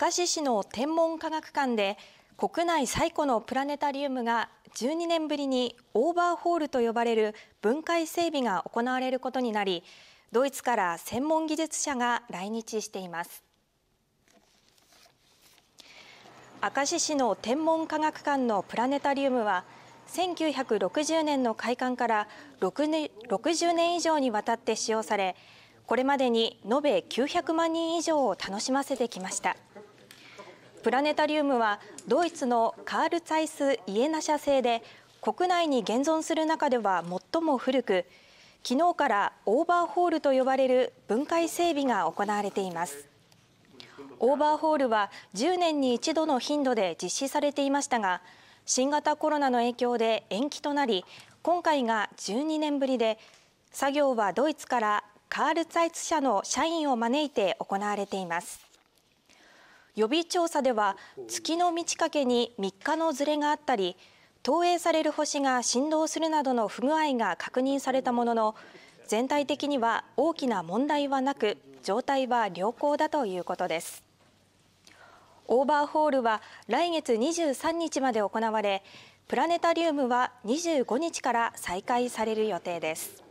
明石市の天文科学館で国内最古のプラネタリウムが12年ぶりにオーバーホールと呼ばれる分解整備が行われることになりドイツから専門技術者が来日しています明石市の天文科学館のプラネタリウムは1960年の開館から60年以上にわたって使用されこれまでに延べ900万人以上を楽しませてきました。プラネタリウムはドイツのカール・ツァイス・イエナ社製で国内に現存する中では最も古く昨日からオーバーホールと呼ばれる分解整備が行われていますオーバーホールは10年に一度の頻度で実施されていましたが新型コロナの影響で延期となり今回が12年ぶりで作業はドイツからカール・ツァイツ社の社員を招いて行われています予備調査では月の満ち欠けに3日のずれがあったり投影される星が振動するなどの不具合が確認されたものの全体的には大きな問題はなく状態は良好だということですオーバーホールは来月23日まで行われプラネタリウムは25日から再開される予定です